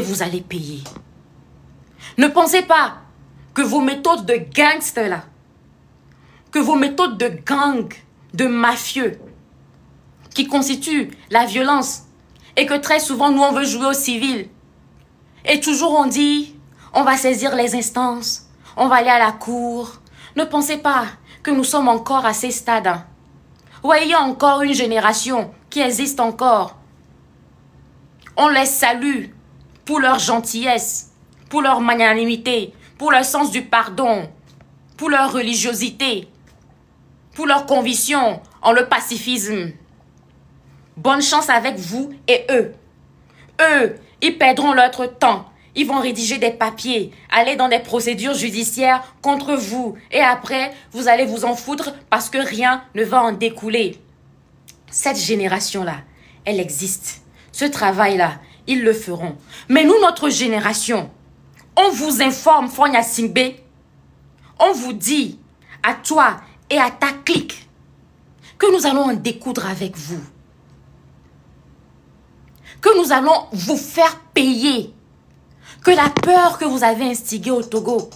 vous allez payer. Ne pensez pas que vos méthodes de gangster là, que vos méthodes de gang, de mafieux, qui constituent la violence, et que très souvent nous on veut jouer au civil. Et toujours on dit, on va saisir les instances, on va aller à la cour. Ne pensez pas que nous sommes encore à ces stades. Hein. Voyez encore une génération qui existe encore. On les salue pour leur gentillesse, pour leur magnanimité, pour leur sens du pardon, pour leur religiosité, pour leur conviction en le pacifisme. Bonne chance avec vous et eux. Eux, ils perdront leur temps. Ils vont rédiger des papiers, aller dans des procédures judiciaires contre vous. Et après, vous allez vous en foutre parce que rien ne va en découler. Cette génération-là, elle existe. Ce travail-là, ils le feront. Mais nous, notre génération, on vous informe, Fonya Singbe. On vous dit, à toi et à ta clique, que nous allons en découdre avec vous. Que nous allons vous faire payer. Que la peur que vous avez instiguée au Togo,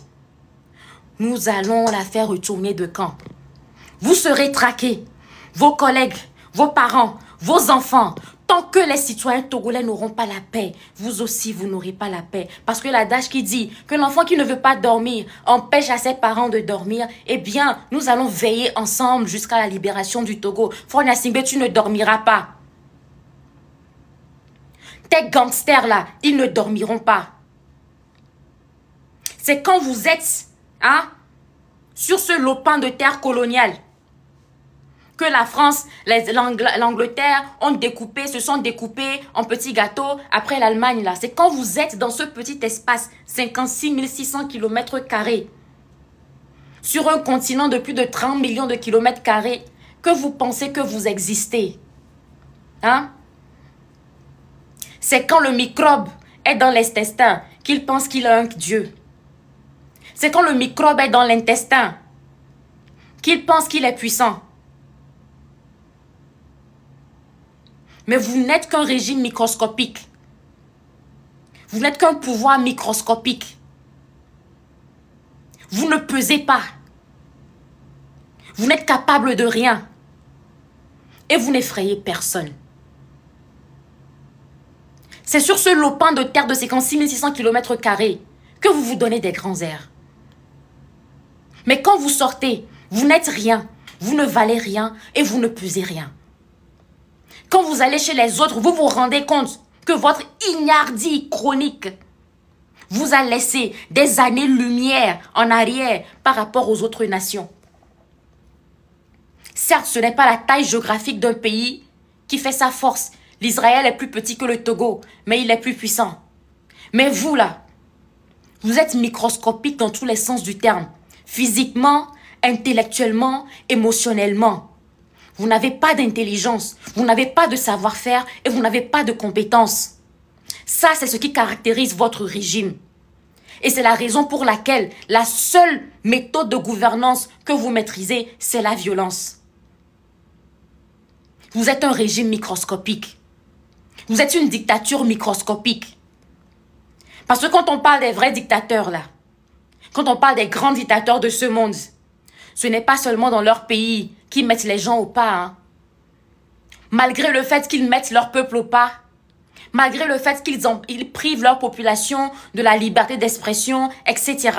nous allons la faire retourner de camp. Vous serez traqués. Vos collègues, vos parents, vos enfants, Tant que les citoyens togolais n'auront pas la paix, vous aussi, vous n'aurez pas la paix. Parce que la DASH qui dit que l'enfant qui ne veut pas dormir empêche à ses parents de dormir, eh bien, nous allons veiller ensemble jusqu'à la libération du Togo. Fonia tu ne dormiras pas. Tes gangsters là, ils ne dormiront pas. C'est quand vous êtes hein, sur ce lopin de terre coloniale que la France, l'Angleterre ont découpé, se sont découpés en petits gâteaux après l'Allemagne là. C'est quand vous êtes dans ce petit espace, 56 600 km carrés, sur un continent de plus de 30 millions de kilomètres carrés, que vous pensez que vous existez. Hein? C'est quand le microbe est dans l'intestin qu'il pense qu'il a un Dieu. C'est quand le microbe est dans l'intestin qu'il pense qu'il est puissant. Mais vous n'êtes qu'un régime microscopique. Vous n'êtes qu'un pouvoir microscopique. Vous ne pesez pas. Vous n'êtes capable de rien. Et vous n'effrayez personne. C'est sur ce lopin de terre de 56 600 km que vous vous donnez des grands airs. Mais quand vous sortez, vous n'êtes rien, vous ne valez rien et vous ne pesez rien. Quand vous allez chez les autres, vous vous rendez compte que votre ignardie chronique vous a laissé des années-lumière en arrière par rapport aux autres nations. Certes, ce n'est pas la taille géographique d'un pays qui fait sa force. L'Israël est plus petit que le Togo, mais il est plus puissant. Mais vous, là, vous êtes microscopique dans tous les sens du terme. Physiquement, intellectuellement, émotionnellement. Vous n'avez pas d'intelligence, vous n'avez pas de savoir-faire et vous n'avez pas de compétences. Ça, c'est ce qui caractérise votre régime. Et c'est la raison pour laquelle la seule méthode de gouvernance que vous maîtrisez, c'est la violence. Vous êtes un régime microscopique. Vous êtes une dictature microscopique. Parce que quand on parle des vrais dictateurs, là, quand on parle des grands dictateurs de ce monde, ce n'est pas seulement dans leur pays qu'ils mettent les gens au pas. Hein. Malgré le fait qu'ils mettent leur peuple au pas, malgré le fait qu'ils ils privent leur population de la liberté d'expression, etc.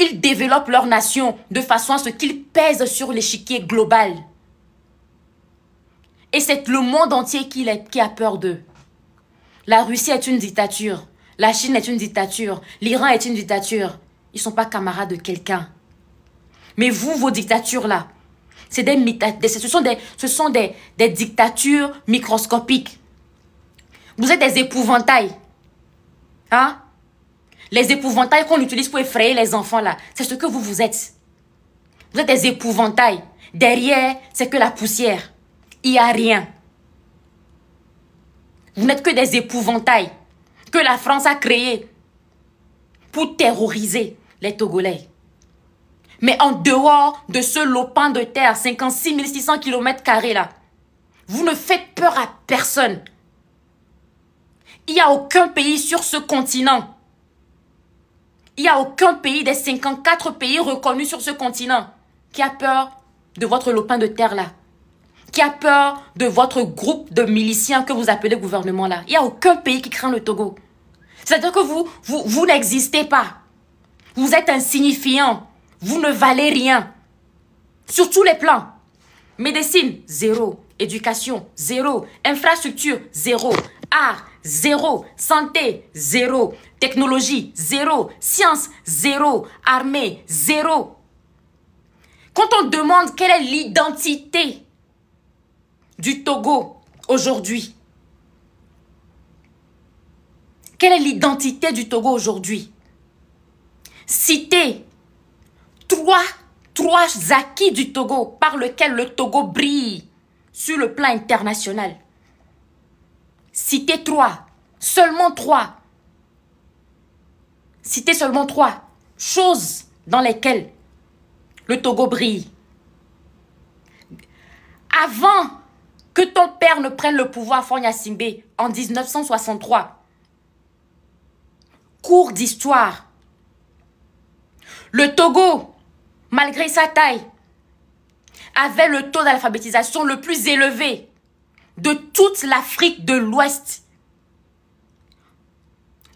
Ils développent leur nation de façon à ce qu'ils pèsent sur l'échiquier global. Et c'est le monde entier qui, qui a peur d'eux. La Russie est une dictature. La Chine est une dictature. L'Iran est une dictature. Ils ne sont pas camarades de quelqu'un. Mais vous, vos dictatures-là, des, ce sont, des, ce sont des, dictatures microscopiques. Vous êtes des épouvantails. Hein? Les épouvantails qu'on utilise pour effrayer les enfants, là, c'est ce que vous, vous êtes. Vous êtes des épouvantails. Derrière, c'est que la poussière. Il n'y a rien. Vous n'êtes que des épouvantails que la France a créés pour terroriser les Togolais. Mais en dehors de ce lopin de terre, 56 600 km là, vous ne faites peur à personne. Il n'y a aucun pays sur ce continent. Il n'y a aucun pays des 54 pays reconnus sur ce continent qui a peur de votre lopin de terre là. Qui a peur de votre groupe de miliciens que vous appelez gouvernement là. Il n'y a aucun pays qui craint le Togo. C'est-à-dire que vous, vous n'existez pas. Vous êtes insignifiant. Vous ne valez rien. Sur tous les plans. Médecine, zéro. Éducation, zéro. Infrastructure, zéro. Art, zéro. Santé, zéro. Technologie, zéro. Science, zéro. Armée, zéro. Quand on demande quelle est l'identité du Togo aujourd'hui, quelle est l'identité du Togo aujourd'hui Cité trois, trois acquis du Togo par lesquels le Togo brille sur le plan international. Citez trois, seulement trois. Citez seulement trois choses dans lesquelles le Togo brille. Avant que ton père ne prenne le pouvoir, Fonya Simbe, en 1963, cours d'histoire, le Togo malgré sa taille, avait le taux d'alphabétisation le plus élevé de toute l'Afrique de l'Ouest.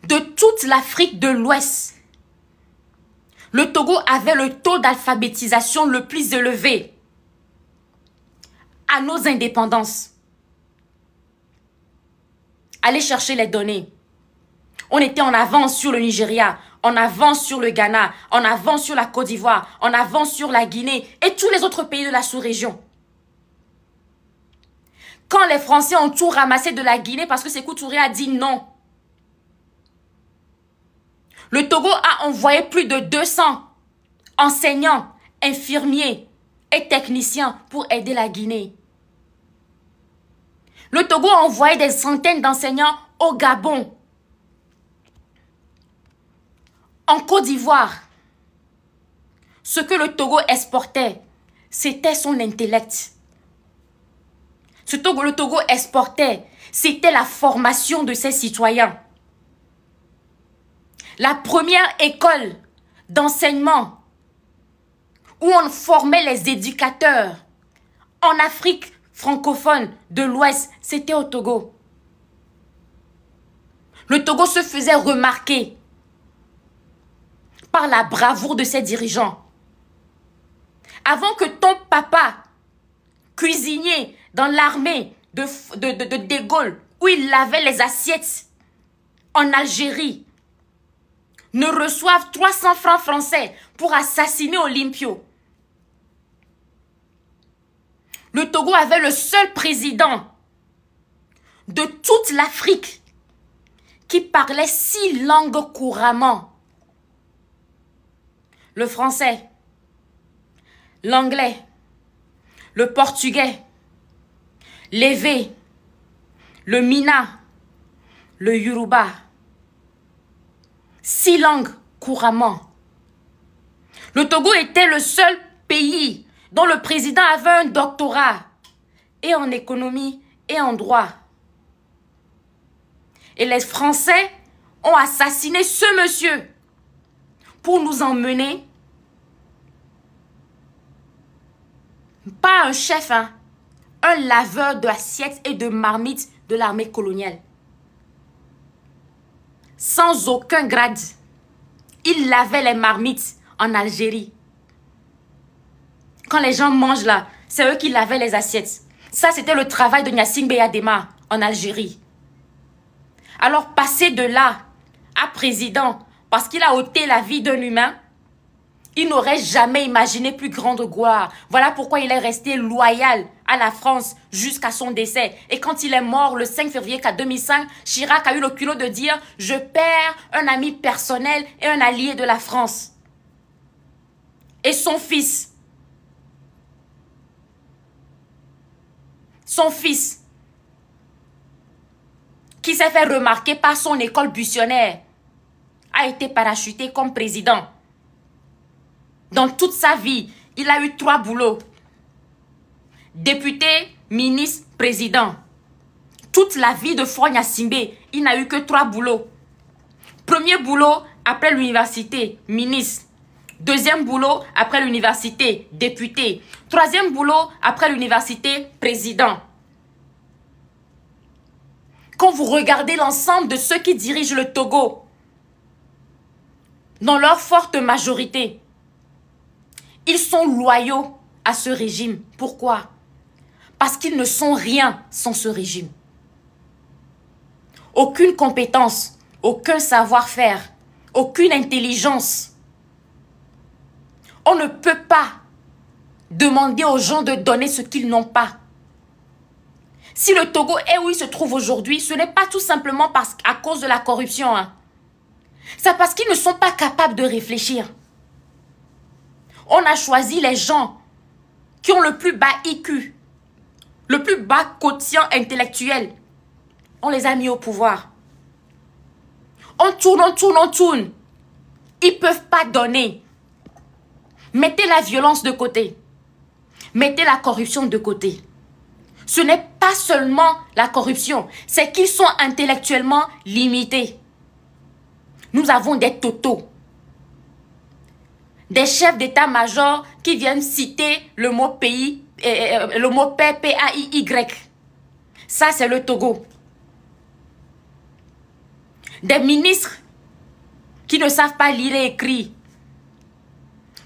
De toute l'Afrique de l'Ouest. Le Togo avait le taux d'alphabétisation le plus élevé à nos indépendances. Allez chercher les données. On était en avance sur le Nigeria. On avance sur le Ghana, on avance sur la Côte d'Ivoire, on avance sur la Guinée et tous les autres pays de la sous-région. Quand les Français ont tout ramassé de la Guinée parce que Sékou Touré a dit non. Le Togo a envoyé plus de 200 enseignants, infirmiers et techniciens pour aider la Guinée. Le Togo a envoyé des centaines d'enseignants au Gabon En Côte d'Ivoire, ce que le Togo exportait, c'était son intellect. Ce que le Togo exportait, c'était la formation de ses citoyens. La première école d'enseignement où on formait les éducateurs en Afrique francophone de l'Ouest, c'était au Togo. Le Togo se faisait remarquer par la bravoure de ses dirigeants. Avant que ton papa, cuisinier dans l'armée de, de, Gaulle, où il lavait les assiettes en Algérie, ne reçoive 300 francs français pour assassiner Olympio. Le Togo avait le seul président de toute l'Afrique qui parlait six langues couramment le français, l'anglais, le portugais, l'évé, le mina, le yoruba. Six langues couramment. Le Togo était le seul pays dont le président avait un doctorat, et en économie et en droit. Et les Français ont assassiné ce monsieur pour nous emmener Pas un chef, hein. Un laveur d'assiettes et de marmites de l'armée coloniale. Sans aucun grade. Il lavait les marmites en Algérie. Quand les gens mangent là, c'est eux qui lavaient les assiettes. Ça, c'était le travail de Nyassine Beyadema en Algérie. Alors, passer de là à président, parce qu'il a ôté la vie d'un humain, il n'aurait jamais imaginé plus grande gloire. Voilà pourquoi il est resté loyal à la France jusqu'à son décès. Et quand il est mort le 5 février 2005, Chirac a eu le culot de dire « Je perds un ami personnel et un allié de la France. » Et son fils. Son fils. Qui s'est fait remarquer par son école buissonnaire. A été parachuté comme président. Dans toute sa vie, il a eu trois boulots. Député, ministre, président. Toute la vie de Fogna Simbe, il n'a eu que trois boulots. Premier boulot, après l'université, ministre. Deuxième boulot, après l'université, député. Troisième boulot, après l'université, président. Quand vous regardez l'ensemble de ceux qui dirigent le Togo, dans leur forte majorité, ils sont loyaux à ce régime. Pourquoi Parce qu'ils ne sont rien sans ce régime. Aucune compétence, aucun savoir-faire, aucune intelligence. On ne peut pas demander aux gens de donner ce qu'ils n'ont pas. Si le Togo est où il se trouve aujourd'hui, ce n'est pas tout simplement parce, à cause de la corruption. Hein. C'est parce qu'ils ne sont pas capables de réfléchir on a choisi les gens qui ont le plus bas IQ, le plus bas quotient intellectuel. On les a mis au pouvoir. On tourne, on tourne, on tourne. Ils ne peuvent pas donner. Mettez la violence de côté. Mettez la corruption de côté. Ce n'est pas seulement la corruption, c'est qu'ils sont intellectuellement limités. Nous avons des totaux des chefs d'état-major qui viennent citer le mot pays, eh, eh, eh, le mot P-A-I-Y. Ça, c'est le Togo. Des ministres qui ne savent pas lire et écrire.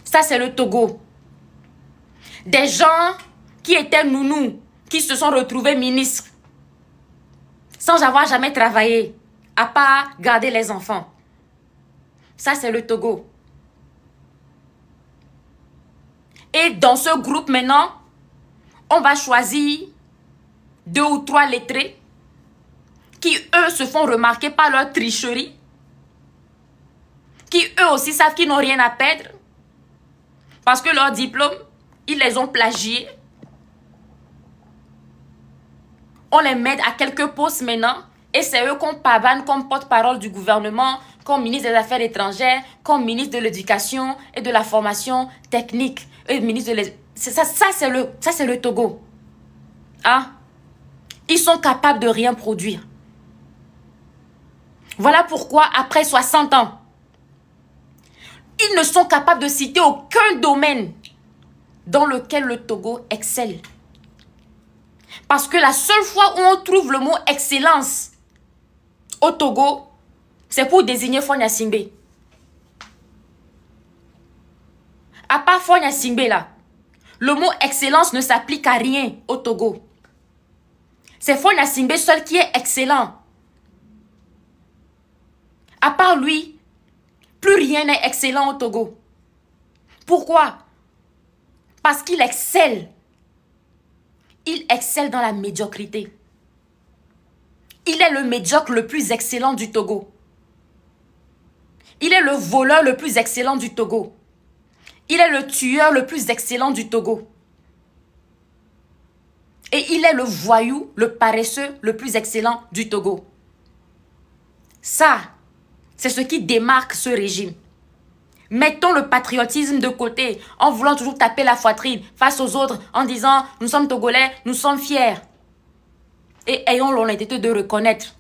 Ça, c'est le Togo. Des gens qui étaient nounous, qui se sont retrouvés ministres, sans avoir jamais travaillé, à part garder les enfants. Ça, c'est le Togo. Et dans ce groupe maintenant, on va choisir deux ou trois lettrés qui, eux, se font remarquer par leur tricherie, qui, eux aussi, savent qu'ils n'ont rien à perdre parce que leurs diplômes, ils les ont plagiés. On les met à quelques postes maintenant et c'est eux qu'on pavane comme porte-parole du gouvernement, comme ministre des Affaires étrangères, comme ministre de l'Éducation et de la Formation technique, et ministre de ça, ça c'est le, ça c'est le Togo. ah Ils sont capables de rien produire. Voilà pourquoi après 60 ans, ils ne sont capables de citer aucun domaine dans lequel le Togo excelle. Parce que la seule fois où on trouve le mot excellence au Togo, c'est pour désigner Fonya Simbe. À part Fonya Simbe là, le mot excellence ne s'applique à rien au Togo. C'est Fonya Simbe seul qui est excellent. À part lui, plus rien n'est excellent au Togo. Pourquoi Parce qu'il excelle. Il excelle dans la médiocrité. Il est le médiocre le plus excellent du Togo. Il est le voleur le plus excellent du Togo. Il est le tueur le plus excellent du Togo. Et il est le voyou, le paresseux le plus excellent du Togo. Ça, c'est ce qui démarque ce régime. Mettons le patriotisme de côté en voulant toujours taper la foitrine face aux autres en disant nous sommes togolais, nous sommes fiers. Et ayons l'honnêteté de reconnaître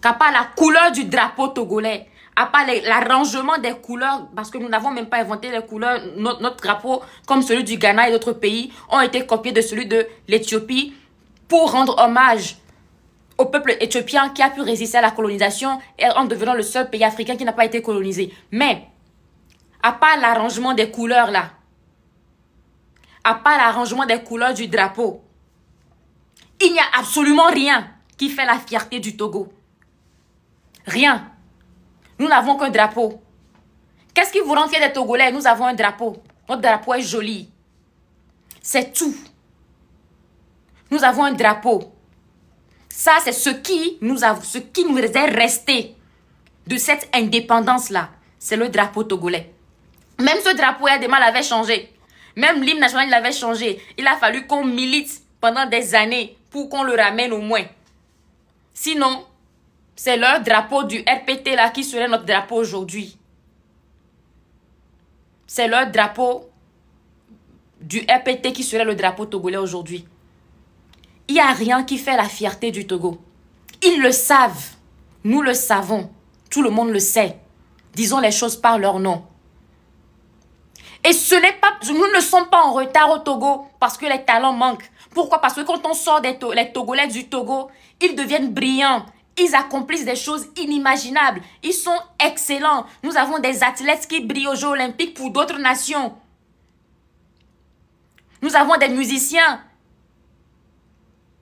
qu'à part la couleur du drapeau togolais, à part l'arrangement des couleurs, parce que nous n'avons même pas inventé les couleurs, notre, drapeau, comme celui du Ghana et d'autres pays, ont été copiés de celui de l'Éthiopie pour rendre hommage au peuple éthiopien qui a pu résister à la colonisation et en devenant le seul pays africain qui n'a pas été colonisé. Mais, à part l'arrangement des couleurs là, à part l'arrangement des couleurs du drapeau, il n'y a absolument rien qui fait la fierté du Togo. Rien. Nous n'avons qu'un drapeau. Qu'est-ce qui vous rend fier des Togolais Nous avons un drapeau. Notre drapeau est joli. C'est tout. Nous avons un drapeau. Ça, c'est ce qui nous ce qui nous est resté de cette indépendance-là. C'est le drapeau togolais. Même ce drapeau mal avait changé. Même l'hymne national l'avait changé. Il a fallu qu'on milite pendant des années pour qu'on le ramène au moins. Sinon, c'est leur drapeau du RPT là qui serait notre drapeau aujourd'hui. C'est leur drapeau du RPT qui serait le drapeau togolais aujourd'hui. Il n'y a rien qui fait la fierté du Togo. Ils le savent. Nous le savons. Tout le monde le sait. Disons les choses par leur nom. Et ce n'est pas, nous ne sommes pas en retard au Togo parce que les talents manquent. Pourquoi Parce que quand on sort des les Togolais du Togo, ils deviennent brillants, ils accomplissent des choses inimaginables. Ils sont excellents. Nous avons des athlètes qui brillent aux Jeux olympiques pour d'autres nations. Nous avons des musiciens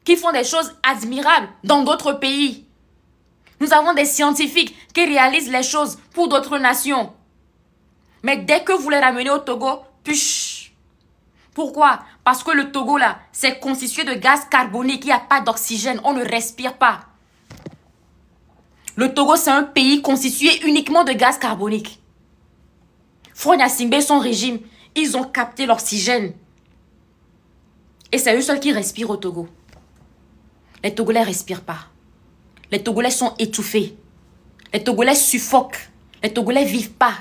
qui font des choses admirables dans d'autres pays. Nous avons des scientifiques qui réalisent les choses pour d'autres nations. Mais dès que vous les ramenez au Togo, push. Pourquoi Parce que le Togo, là, c'est constitué de gaz carbonique. Il n'y a pas d'oxygène. On ne respire pas. Le Togo, c'est un pays constitué uniquement de gaz carbonique. Fronya Simbe, son régime, ils ont capté l'oxygène. Et c'est eux seuls qui respirent au Togo. Les Togolais ne respirent pas. Les Togolais sont étouffés. Les Togolais suffoquent. Les Togolais ne vivent pas.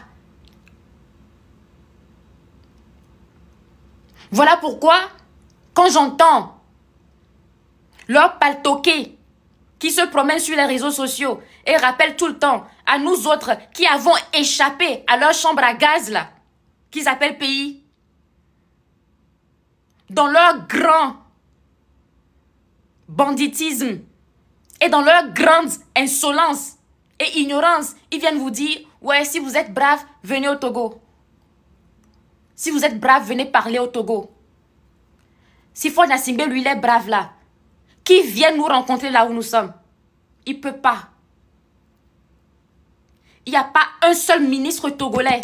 Voilà pourquoi, quand j'entends leur paltoqué qui se promène sur les réseaux sociaux et rappelle tout le temps à nous autres qui avons échappé à leur chambre à gaz là, qu'ils appellent pays, dans leur grand banditisme et dans leur grande insolence et ignorance, ils viennent vous dire, ouais, si vous êtes brave, venez au Togo. Si vous êtes brave, venez parler au Togo. Si Fonassimbe lui, il est brave là, qui vient nous rencontrer là où nous sommes, il ne peut pas. Il n'y a pas un seul ministre togolais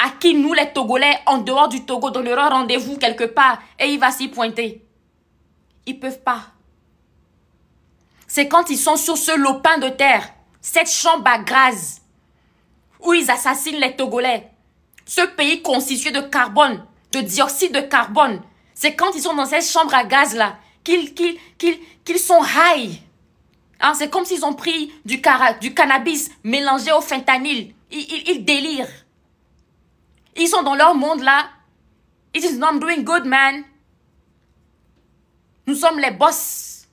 à qui nous, les Togolais, en dehors du Togo, donnerons rendez-vous quelque part et il va s'y pointer. Ils ne peuvent pas. C'est quand ils sont sur ce lopin de terre, cette chambre à gaz, où ils assassinent les Togolais. Ce pays constitué de carbone, de dioxyde de carbone, c'est quand ils sont dans cette chambre à gaz là qu'ils qu'ils sont rails. Hein, c'est comme s'ils ont pris du, cannabis mélangé au fentanyl. Ils, délirent. Ils sont dans leur monde là. It is not doing good, man. Nous sommes les boss.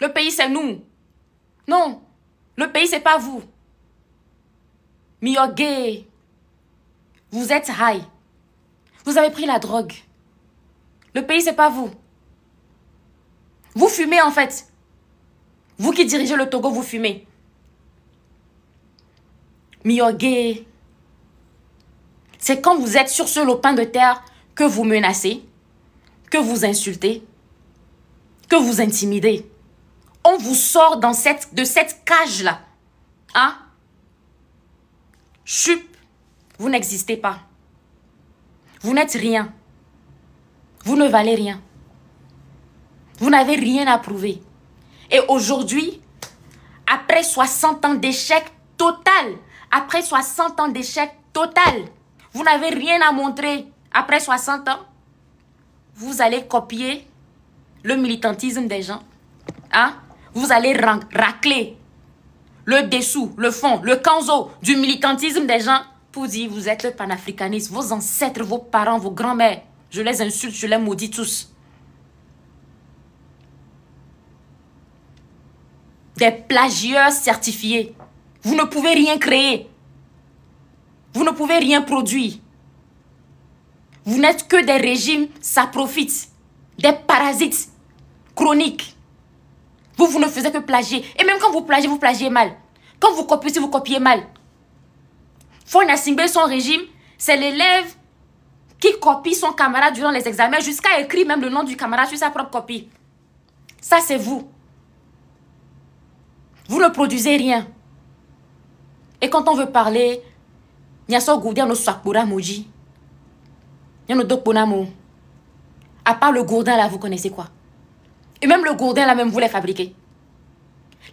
Le pays, c'est nous. Non, le pays, c'est pas vous. Mais gay. Vous êtes high. Vous avez pris la drogue. Le pays, c'est pas vous. Vous fumez en fait. Vous qui dirigez le Togo, vous fumez. Miyogé. C'est quand vous êtes sur ce lopin de terre que vous menacez, que vous insultez, que vous intimidez. On vous sort dans cette, de cette cage-là. Hein? Chup, vous n'existez pas. Vous n'êtes rien. Vous ne valez rien. Vous n'avez rien à prouver. Et aujourd'hui, après 60 ans d'échec total, après 60 ans d'échec total, vous n'avez rien à montrer après 60 ans, vous allez copier le militantisme des gens. Hein? Vous allez racler le dessous, le fond, le canzo du militantisme des gens pour dire vous êtes le panafricaniste, vos ancêtres, vos parents, vos grands-mères. Je les insulte, je les maudis tous. des plagieurs certifiés. Vous ne pouvez rien créer. Vous ne pouvez rien produire. Vous n'êtes que des régimes, ça profite. Des parasites chroniques. Vous, vous ne faites que plagier. Et même quand vous plagiez, vous plagiez mal. Quand vous copiez, vous copiez mal. Faut son régime, c'est l'élève qui copie son camarade durant les examens jusqu'à écrire même le nom du camarade sur sa propre copie. Ça, c'est vous. Vous ne produisez rien. Et quand on veut parler, Nyaso y a Moji. À part le gourdin là, vous connaissez quoi Et même le gourdin là même, vous les fabriquez.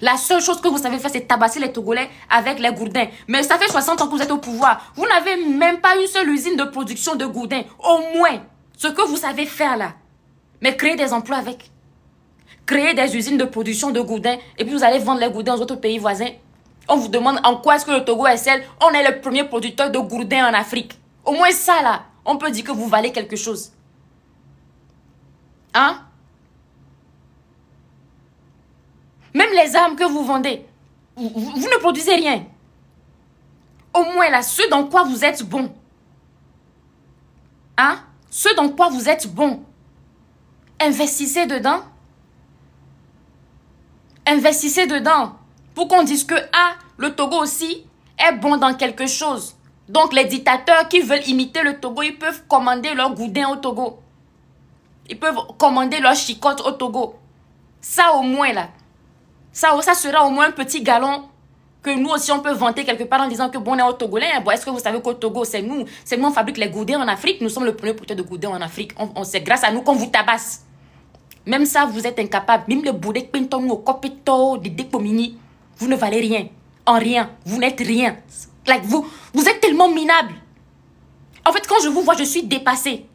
La seule chose que vous savez faire, c'est tabasser les Togolais avec les gourdins. Mais ça fait 60 ans que vous êtes au pouvoir. Vous n'avez même pas une seule usine de production de gourdins. Au moins, ce que vous savez faire là. Mais créer des emplois avec créer des usines de production de goudins et puis vous allez vendre les goudins aux autres pays voisins. On vous demande en quoi est-ce que le Togo est seul. On est le premier producteur de goudins en Afrique. Au moins ça là, on peut dire que vous valez quelque chose. Hein Même les armes que vous vendez, vous, vous ne produisez rien. Au moins là, ce dans quoi vous êtes bon. Hein Ce dans quoi vous êtes bon. Investissez dedans Investissez dedans pour qu'on dise que ah, le Togo aussi est bon dans quelque chose. Donc les dictateurs qui veulent imiter le Togo, ils peuvent commander leur goudin au Togo. Ils peuvent commander leur chicotte au Togo. Ça au moins là. Ça, ça sera au moins un petit galon que nous aussi on peut vanter quelque part en disant que bon, on est au Togolais. Hein. est-ce que vous savez qu'au Togo, c'est nous, c'est nous, on fabrique les goudins en Afrique. Nous sommes le premier producteur de goudins en Afrique. On, on c'est grâce à nous qu'on vous tabasse. Même ça, vous êtes incapable. Même le boudek de Vous ne valez rien. En rien. Vous n'êtes rien. Like vous, vous êtes tellement minable. En fait, quand je vous vois, je suis dépassée.